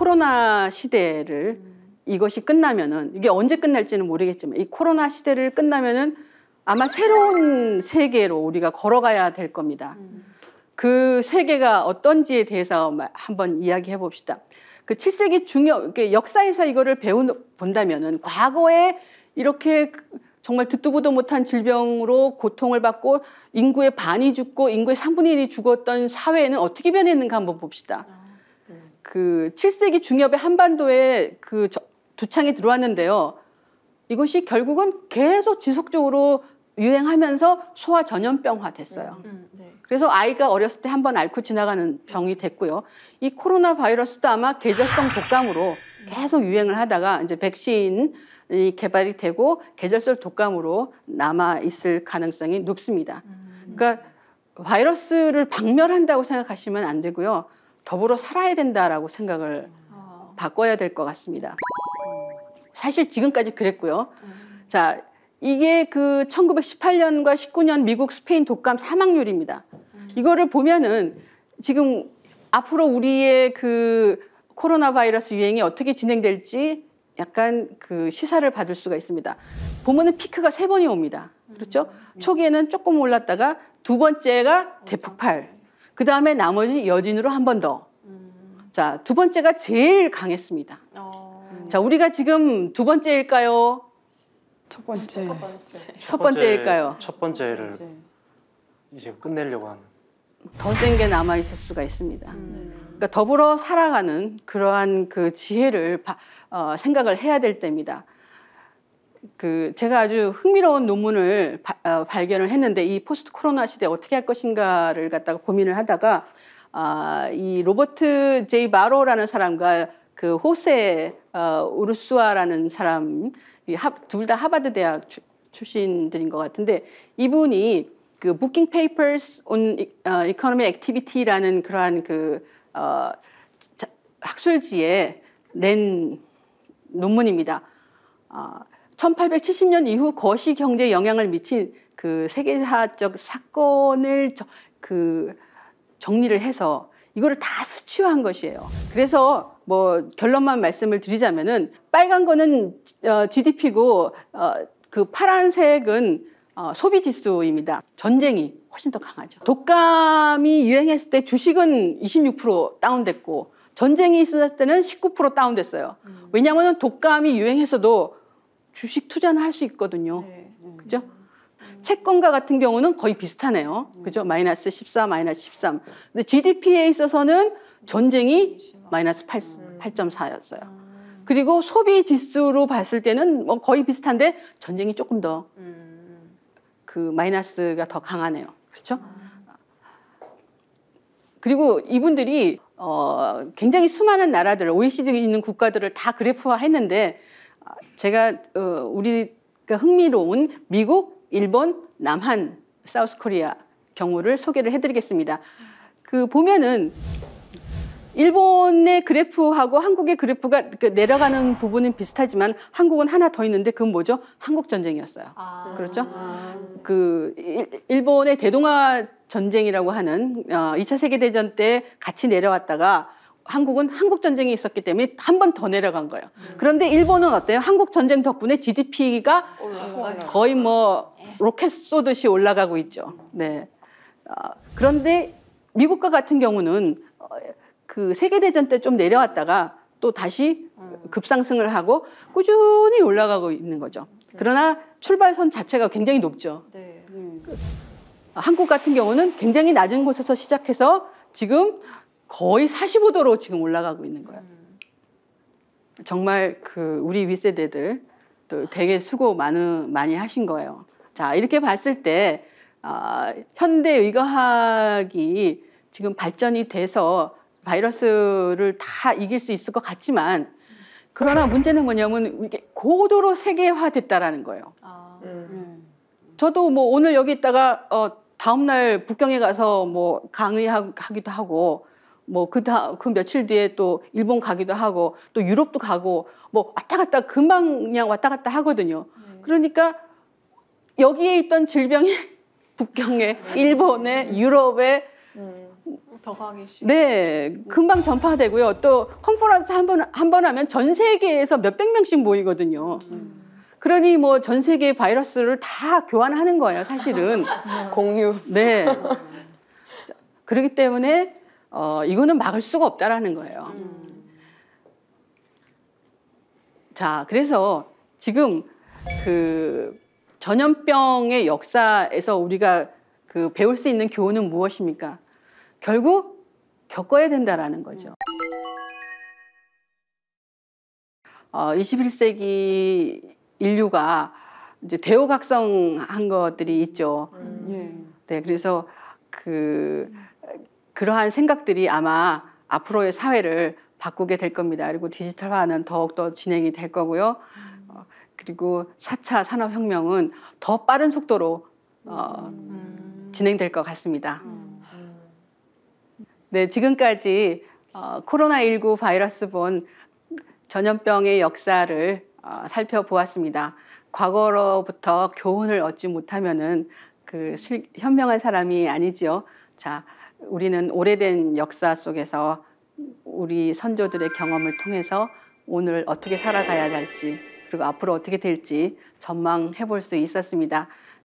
코로나 시대를 이것이 끝나면은 이게 언제 끝날지는 모르겠지만 이 코로나 시대를 끝나면은 아마 새로운 세계로 우리가 걸어가야 될 겁니다. 그 세계가 어떤지에 대해서 한번 이야기해 봅시다. 그 7세기 중요 역사에서 이거를 배운 본다면은 과거에 이렇게 정말 듣도 보도 못한 질병으로 고통을 받고 인구의 반이 죽고 인구의 3분의 1이 죽었던 사회는 어떻게 변했는가 한번 봅시다. 그 7세기 중엽의 한반도에 그 두창이 들어왔는데요. 이것이 결국은 계속 지속적으로 유행하면서 소아 전염병화 됐어요. 음, 음, 네. 그래서 아이가 어렸을 때 한 번 앓고 지나가는 병이 됐고요. 이 코로나 바이러스도 아마 계절성 독감으로 계속 유행을 하다가 이제 백신이 개발이 되고 계절성 독감으로 남아 있을 가능성이 높습니다. 음. 그러니까 바이러스를 박멸한다고 생각하시면 안 되고요. 더불어 살아야 된다라고 생각을 어. 바꿔야 될 것 같습니다. 사실 지금까지 그랬고요. 음. 자, 이게 그 1918년과 19년 미국 스페인 독감 사망률입니다. 음. 이거를 보면은 지금 앞으로 우리의 그 코로나 바이러스 유행이 어떻게 진행될지 약간 그 시사를 받을 수가 있습니다. 보면은 피크가 세 번이 옵니다. 그렇죠? 음. 초기에는 조금 올랐다가 두 번째가 대폭발. 그 다음에 나머지 여진으로 한 번 더. 음. 자, 두 번째가 제일 강했습니다. 어. 자, 우리가 지금 두 번째일까요? 첫 번째. 첫 번째. 첫 번째일까요? 첫 번째를 이제 끝내려고 하는. 더 센 게 남아 있을 수가 있습니다. 음. 네. 그러니까 더불어 살아가는 그러한 그 지혜를 바, 어, 생각을 해야 될 때입니다. 그 제가 아주 흥미로운 논문을 바, 어, 발견을 했는데 이 포스트 코로나 시대 에 어떻게 할 것인가를 갖다가 고민을 하다가 아, 이 로버트 제이 바로라는 사람과 그 호세 어, 우르수아라는 사람 둘 다 하버드 대학 주, 출신들인 것 같은데 이분이 그 Booking Papers on e c o n o m i Activity라는 그러한 그 어, 자, 학술지에 낸 논문입니다. 어, 1870년 이후 거시 경제에 영향을 미친 그 세계사적 사건을 저, 그 정리를 해서 이거를 다수취한 것이에요. 그래서 뭐 결론만 말씀을 드리자면은 빨간 거는 어, GDP고 어, 그 파란색은 어, 소비 지수입니다. 전쟁이 훨씬 더 강하죠. 독감이 유행했을 때 주식은 26% 다운됐고 전쟁이 있었을 때는 19% 다운됐어요. 왜냐하면 독감이 유행했어도 주식 투자는 할 수 있거든요. 네. 음. 그죠? 채권과 같은 경우는 거의 비슷하네요. 음. 그죠? 마이너스 14, 마이너스 13. 근데 GDP에 있어서는 전쟁이 마이너스 8, 8.4였어요. 음. 그리고 소비 지수로 봤을 때는 뭐 거의 비슷한데 전쟁이 조금 더 그 마이너스가 더 강하네요. 그렇죠? 그리고 이분들이 어, 굉장히 수많은 나라들, OECD에 있는 국가들을 다 그래프화 했는데 제가 어, 우리가 그 흥미로운 미국, 일본, 남한, 사우스 코리아 경우를 소개를 해드리겠습니다. 그 보면은 일본의 그래프하고 한국의 그래프가 그 내려가는 부분은 비슷하지만 한국은 하나 더 있는데 그건 뭐죠? 한국 전쟁이었어요. 아 그렇죠? 아그 일본의 대동아 전쟁이라고 하는 어, 2차 세계 대전 때 같이 내려왔다가 한국은 한국 전쟁이 있었기 때문에 한 번 더 내려간 거예요. 음. 그런데 일본은 어때요? 한국 전쟁 덕분에 GDP가 올랐어요. 거의 뭐 예. 로켓 쏘듯이 올라가고 있죠. 네. 어, 그런데 미국과 같은 경우는 어, 그 세계 대전 때 좀 내려왔다가 또 다시 음. 급상승을 하고 꾸준히 올라가고 있는 거죠. 그러나 출발선 자체가 굉장히 높죠. 네. 그, 한국 같은 경우는 굉장히 낮은 곳에서 시작해서 지금 거의 45도로 지금 올라가고 있는 거야. 음. 정말 그 우리 윗세대들 또 되게 수고 많은, 많이 하신 거예요. 자, 이렇게 봤을 때 아, 현대 의과학이 지금 발전이 돼서 바이러스를 다 이길 수 있을 것 같지만 그러나 문제는 뭐냐면 이게 고도로 세계화됐다라는 거예요. 아. 음. 음. 저도 뭐 오늘 여기 있다가 어, 다음 날 북경에 가서 뭐 강의하기도 하고 뭐그다그 그 며칠 뒤에 또 일본 가기도 하고 또 유럽도 가고 뭐 왔다 갔다 금방 그냥 왔다 갔다 하거든요. 네. 그러니까 여기에 있던 질병이 북경에 일본에 음. 유럽에 음. 더 가기 네, 금방 전파되고요. 또 컨퍼런스 한 번 한 번 하면 전 세계에서 몇백 명씩 모이거든요. 음. 그러니 뭐 전 세계 바이러스를 다 교환하는 거예요, 사실은. 공유. 네. 그렇기 때문에 어, 이거는 막을 수가 없다라는 거예요. 음. 자, 그래서 지금 그 전염병의 역사에서 우리가 그 배울 수 있는 교훈은 무엇입니까? 결국 겪어야 된다라는 거죠. 음. 어, 21세기 인류가 이제 대오각성한 것들이 있죠. 음. 네, 그래서 그 그러한 생각들이 아마 앞으로의 사회를 바꾸게 될 겁니다. 그리고 디지털화는 더욱더 진행이 될 거고요. 어, 그리고 4차 산업혁명은 더 빠른 속도로 어, 진행될 것 같습니다. 네, 지금까지 어, 코로나19 바이러스 본 전염병의 역사를 어, 살펴보았습니다. 과거로부터 교훈을 얻지 못하면그 현명한 사람이 아니지요. 자, 우리는 오래된 역사 속에서 우리 선조들의 경험을 통해서 오늘 어떻게 살아가야 할지 그리고 앞으로 어떻게 될지 전망해 볼 수 있었습니다.